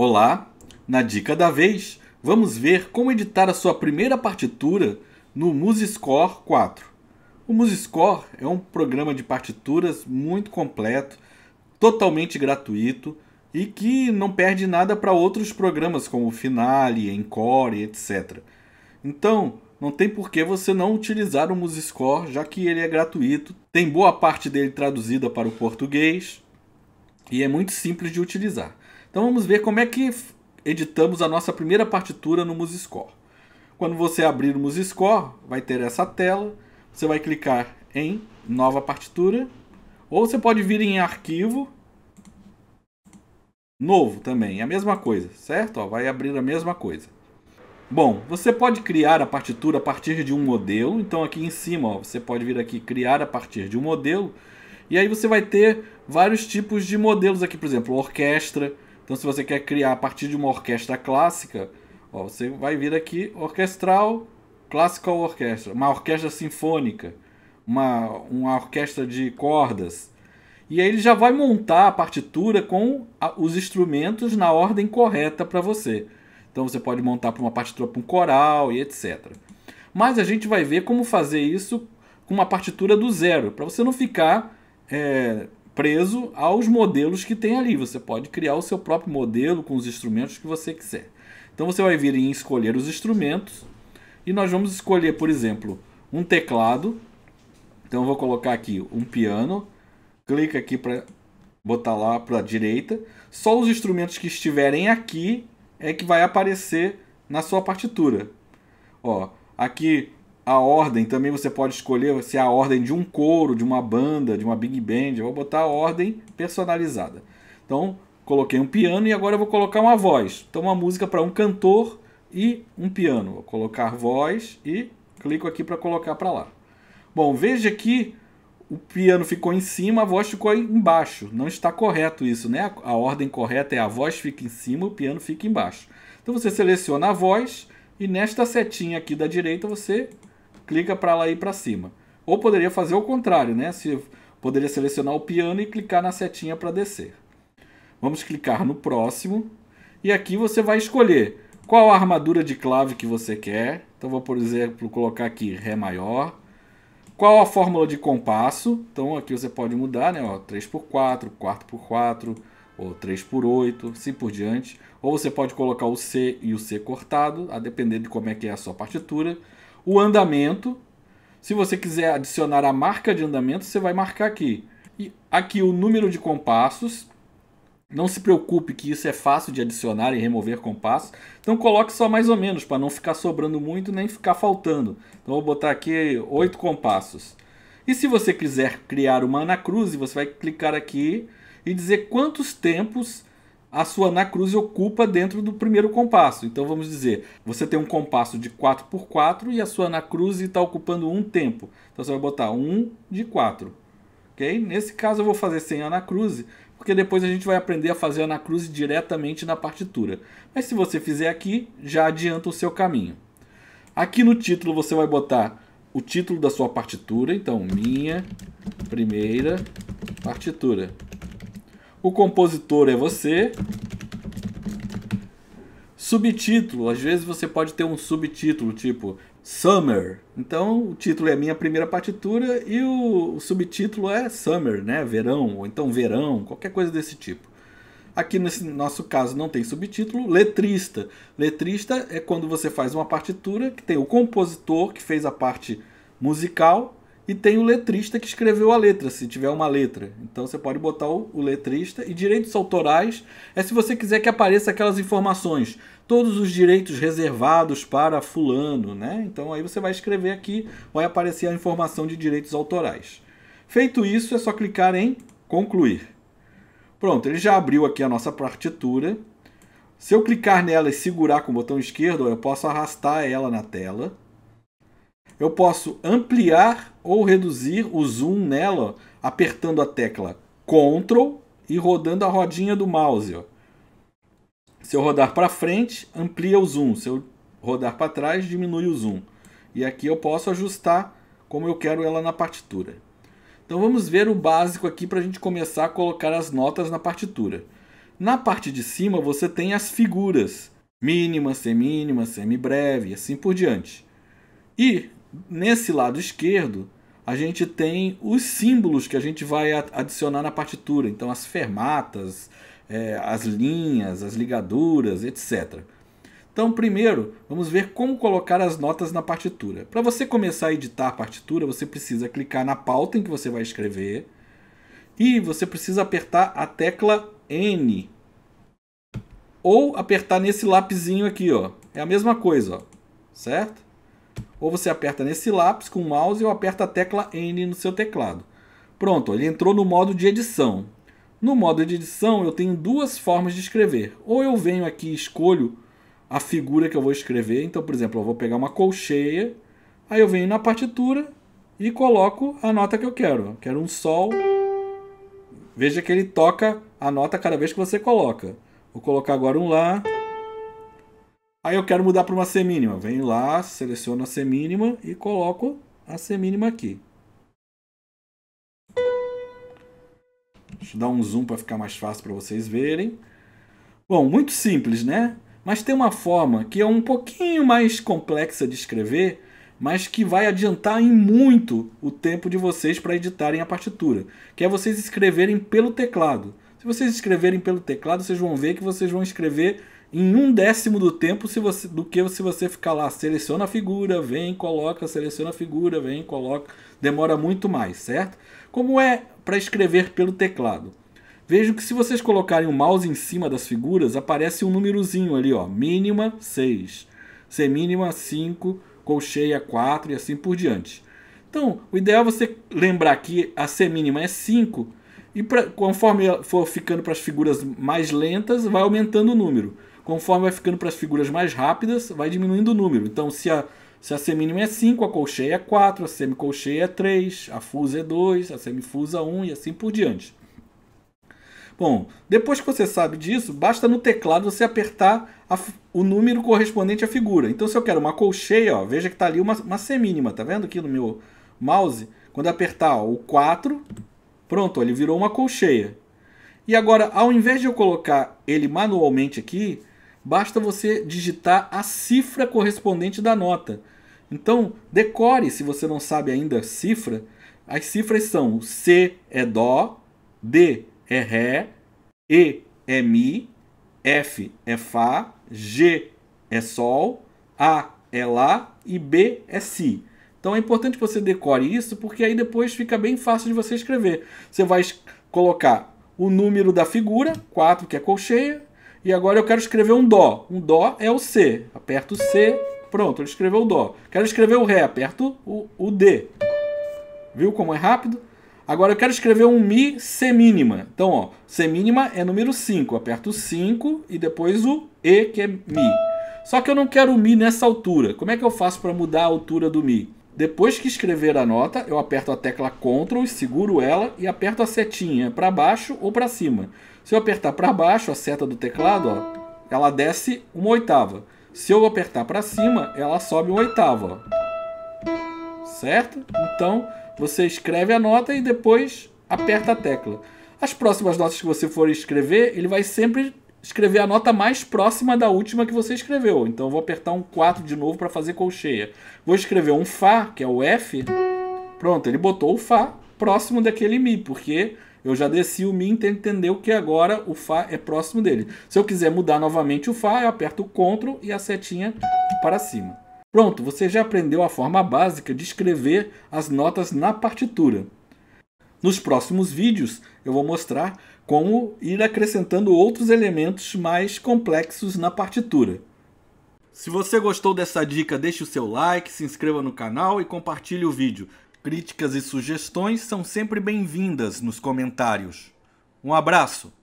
Olá! Na dica da vez, vamos ver como editar a sua primeira partitura no MuseScore 4. O MuseScore é um programa de partituras muito completo, totalmente gratuito e que não perde nada para outros programas como Finale, Encore, etc. Então, não tem por que você não utilizar o MuseScore, já que ele é gratuito, tem boa parte dele traduzida para o português e é muito simples de utilizar. Então vamos ver como é que editamos a nossa primeira partitura no MuseScore. Quando você abrir o MuseScore, vai ter essa tela. Você vai clicar em Nova Partitura. Ou você pode vir em Arquivo. Novo também, é a mesma coisa, certo? Ó, vai abrir a mesma coisa. Bom, você pode criar a partitura a partir de um modelo. Então aqui em cima, ó, você pode vir aqui criar a partir de um modelo. E aí você vai ter vários tipos de modelos aqui, por exemplo, orquestra, então, se você quer criar a partir de uma orquestra clássica, ó, você vai vir aqui orquestral, classical orquestra, uma orquestra sinfônica, uma, uma orquestra de cordas. E aí ele já vai montar a partitura com a, os instrumentos na ordem correta para você. Então você pode montar para uma partitura para um coral e etc. Mas a gente vai ver como fazer isso com uma partitura do zero, para você não ficar é, preso aos modelos que tem ali. Você pode criar o seu próprio modelo com os instrumentos que você quiser. Então você vai vir em escolher os instrumentos e nós vamos escolher, por exemplo, um teclado. Então eu vou colocar aqui um piano, clica aqui para botar lá para a direita. Só os instrumentos que estiverem aqui é que vai aparecer na sua partitura. Ó, aqui a ordem, também você pode escolher se é a ordem de um coro, de uma banda, de uma big band. Eu vou botar a ordem personalizada. Então, coloquei um piano e agora eu vou colocar uma voz. Então, uma música para um cantor e um piano. Vou colocar voz e clico aqui para colocar para lá. Bom, veja que o piano ficou em cima, a voz ficou embaixo. Não está correto isso, né? A ordem correta é a voz fica em cima, o piano fica embaixo. Então, você seleciona a voz e nesta setinha aqui da direita você clica para ela ir para cima. Ou poderia fazer o contrário, né? Se poderia selecionar o piano e clicar na setinha para descer. Vamos clicar no próximo e aqui você vai escolher qual a armadura de clave que você quer. Então vou, por exemplo, colocar aqui Ré maior. Qual a fórmula de compasso? Então aqui você pode mudar, né? Ó, 3x4, 4x4, ou 3x8, assim por diante. Ou você pode colocar o C e o C cortado, a depender de como é que é a sua partitura o andamento. Se você quiser adicionar a marca de andamento, você vai marcar aqui. E aqui o número de compassos. Não se preocupe que isso é fácil de adicionar e remover compassos. Então coloque só mais ou menos, para não ficar sobrando muito nem ficar faltando. Então vou botar aqui oito compassos. E se você quiser criar uma anacruz, você vai clicar aqui e dizer quantos tempos a sua anacruz ocupa dentro do primeiro compasso. Então vamos dizer, você tem um compasso de 4x4 e a sua anacruz está ocupando um tempo. Então você vai botar 1 de 4. Okay? Nesse caso eu vou fazer sem anacruz, porque depois a gente vai aprender a fazer anacruz diretamente na partitura. Mas se você fizer aqui, já adianta o seu caminho. Aqui no título você vai botar o título da sua partitura, então minha primeira partitura. O compositor é você. Subtítulo, às vezes você pode ter um subtítulo, tipo Summer. Então o título é minha primeira partitura e o, o subtítulo é Summer, né? Verão, ou então verão, qualquer coisa desse tipo. Aqui nesse nosso caso não tem subtítulo, letrista. Letrista é quando você faz uma partitura que tem o compositor que fez a parte musical e tem o letrista que escreveu a letra, se tiver uma letra. Então você pode botar o, o, letrista. E direitos autorais é se você quiser que apareça aquelas informações. Todos os direitos reservados para fulano, né? Então aí você vai escrever aqui, vai aparecer a informação de direitos autorais. Feito isso, é só clicar em concluir. Pronto, ele já abriu aqui a nossa partitura. Se eu clicar nela e segurar com o botão esquerdo, eu posso arrastar ela na tela eu posso ampliar ou reduzir o zoom nela apertando a tecla Ctrl e rodando a rodinha do mouse. Ó. Se eu rodar para frente, amplia o zoom. Se eu rodar para trás, diminui o zoom. E aqui eu posso ajustar como eu quero ela na partitura. Então vamos ver o básico aqui para a gente começar a colocar as notas na partitura. Na parte de cima você tem as figuras, mínima, semínima, semibreve e assim por diante. E nesse lado esquerdo, a gente tem os símbolos que a gente vai adicionar na partitura. Então, as fermatas, é, as linhas, as ligaduras, etc. Então, primeiro, vamos ver como colocar as notas na partitura. Para você começar a editar a partitura, você precisa clicar na pauta em que você vai escrever e você precisa apertar a tecla N ou apertar nesse lapisinho aqui, ó. É a mesma coisa, ó. certo? Ou você aperta nesse lápis com o mouse ou aperta a tecla N no seu teclado. Pronto, ele entrou no modo de edição. No modo de edição, eu tenho duas formas de escrever. Ou eu venho aqui e escolho a figura que eu vou escrever. Então, por exemplo, eu vou pegar uma colcheia. Aí eu venho na partitura e coloco a nota que eu quero. quero um sol. Veja que ele toca a nota cada vez que você coloca. Vou colocar agora um lá. Aí eu quero mudar para uma semínima. Venho lá, seleciono a semínima e coloco a semínima aqui. Deixa eu dar um zoom para ficar mais fácil para vocês verem. Bom, muito simples, né? Mas tem uma forma que é um pouquinho mais complexa de escrever, mas que vai adiantar em muito o tempo de vocês para editarem a partitura, que é vocês escreverem pelo teclado. Se vocês escreverem pelo teclado, vocês vão ver que vocês vão escrever em um décimo do tempo se você, do que se você ficar lá, seleciona a figura, vem, coloca, seleciona a figura, vem, coloca, demora muito mais, certo? Como é para escrever pelo teclado? Vejo que se vocês colocarem o mouse em cima das figuras, aparece um númerozinho ali, ó, mínima 6, semínima 5, colcheia 4 e assim por diante. Então, o ideal é você lembrar que a semínima é 5 e pra, conforme for ficando para as figuras mais lentas, vai aumentando o número. Conforme vai ficando para as figuras mais rápidas, vai diminuindo o número. Então, se a, se a semínima é 5, a colcheia é 4, a semicolcheia é 3, a fusa é 2, a semifusa é 1 e assim por diante. Bom, depois que você sabe disso, basta no teclado você apertar a, o número correspondente à figura. Então, se eu quero uma colcheia, ó, veja que está ali uma, uma semínima, tá vendo aqui no meu mouse? Quando apertar ó, o 4, pronto, ó, ele virou uma colcheia. E agora, ao invés de eu colocar ele manualmente aqui, basta você digitar a cifra correspondente da nota. Então, decore, se você não sabe ainda a cifra, as cifras são C é Dó, D é Ré, E é Mi, F é Fá, G é Sol, A é Lá e B é Si. Então é importante que você decore isso, porque aí depois fica bem fácil de você escrever. Você vai colocar o número da figura, 4 que é colcheia, e agora eu quero escrever um Dó. Um Dó é o C. Aperto o C, pronto, ele escreveu o Dó. Quero escrever o Ré, aperto o, o D. Viu como é rápido? Agora eu quero escrever um Mi semínima. Então, ó, semínima é número 5. Aperto o 5 e depois o E, que é Mi. Só que eu não quero o Mi nessa altura. Como é que eu faço para mudar a altura do Mi? Depois que escrever a nota, eu aperto a tecla Ctrl, seguro ela e aperto a setinha para baixo ou para cima. Se eu apertar para baixo, a seta do teclado, ó, ela desce uma oitava. Se eu apertar para cima, ela sobe uma oitava. Ó. Certo? Então, você escreve a nota e depois aperta a tecla. As próximas notas que você for escrever, ele vai sempre escrever a nota mais próxima da última que você escreveu. Então vou apertar um 4 de novo para fazer colcheia. Vou escrever um Fá, que é o F. Pronto, ele botou o Fá próximo daquele Mi, porque eu já desci o Mi, então entendeu que agora o Fá é próximo dele. Se eu quiser mudar novamente o Fá, eu aperto o Ctrl e a setinha para cima. Pronto, você já aprendeu a forma básica de escrever as notas na partitura. Nos próximos vídeos eu vou mostrar como ir acrescentando outros elementos mais complexos na partitura. Se você gostou dessa dica, deixe o seu like, se inscreva no canal e compartilhe o vídeo. Críticas e sugestões são sempre bem-vindas nos comentários. Um abraço!